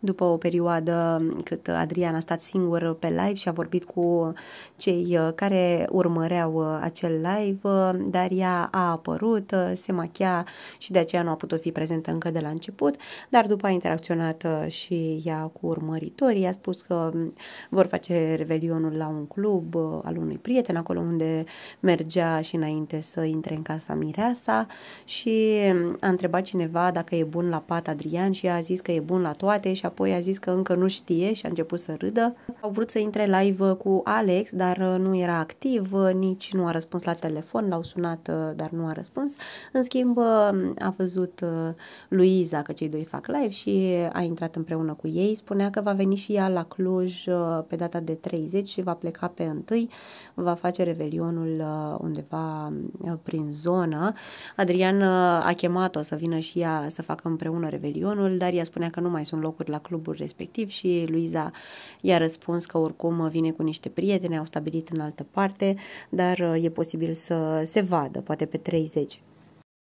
după o perioadă cât Adrian a stat singur pe live și a vorbit cu cei uh, care urmăreau uh, acel live, uh, dar ea a apărut, se machia și de aceea nu a putut fi prezentă încă de la început, dar după a interacționat și ea cu urmăritorii, a spus că um, vor face revelionul la un club al unui prieten, acolo unde mergea și înainte să intre în casa Mireasa și um, a întrebat cineva dacă e bun la pat Adrian și a zis că e bun la toate și a apoi a zis că încă nu știe și a început să râdă. Au vrut să intre live cu Alex, dar uh, nu era activ, uh, nici nu a răspuns la telefon, l-au sunat, uh, dar nu a răspuns. În schimb, a văzut Luiza că cei doi fac live și a intrat împreună cu ei. Spunea că va veni și ea la Cluj pe data de 30 și va pleca pe 1, va face revelionul undeva prin zonă. Adrian a chemat-o să vină și ea să facă împreună revelionul, dar ea spunea că nu mai sunt locuri la clubul respectiv și Luiza i-a răspuns că oricum vine cu niște prieteni, au stabilit în altă parte, dar uh, e posibil să se vadă, poate pe 30.